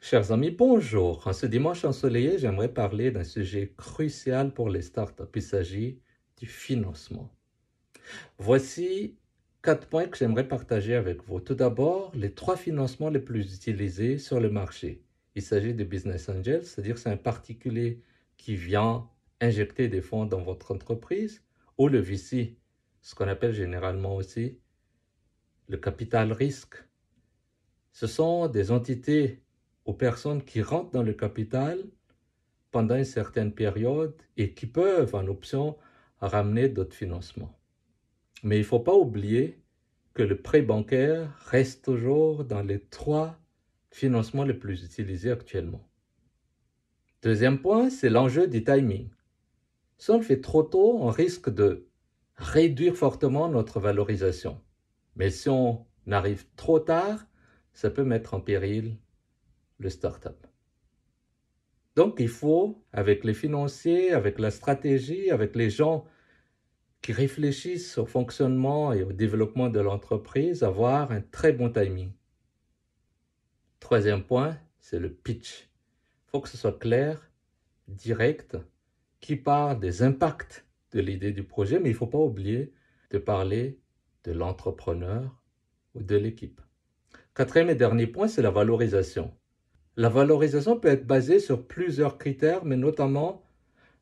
Chers amis, bonjour. En ce dimanche ensoleillé, j'aimerais parler d'un sujet crucial pour les startups. Il s'agit du financement. Voici quatre points que j'aimerais partager avec vous. Tout d'abord, les trois financements les plus utilisés sur le marché. Il s'agit de business angels, c'est-à-dire c'est un particulier qui vient injecter des fonds dans votre entreprise, ou le VC, ce qu'on appelle généralement aussi le capital risque. Ce sont des entités aux personnes qui rentrent dans le capital pendant une certaine période et qui peuvent, en option, ramener d'autres financements. Mais il faut pas oublier que le prêt bancaire reste toujours dans les trois financements les plus utilisés actuellement. Deuxième point, c'est l'enjeu du timing. Si on le fait trop tôt, on risque de réduire fortement notre valorisation. Mais si on arrive trop tard, ça peut mettre en péril le startup. Donc il faut, avec les financiers, avec la stratégie, avec les gens qui réfléchissent au fonctionnement et au développement de l'entreprise, avoir un très bon timing. Troisième point, c'est le pitch. Il faut que ce soit clair, direct, qui parle des impacts de l'idée du projet, mais il ne faut pas oublier de parler de l'entrepreneur ou de l'équipe. Quatrième et dernier point, c'est la valorisation. La valorisation peut être basée sur plusieurs critères, mais notamment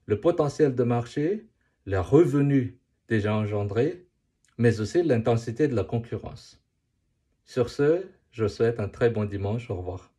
le potentiel de marché, les revenus déjà engendrés, mais aussi l'intensité de la concurrence. Sur ce, je souhaite un très bon dimanche. Au revoir.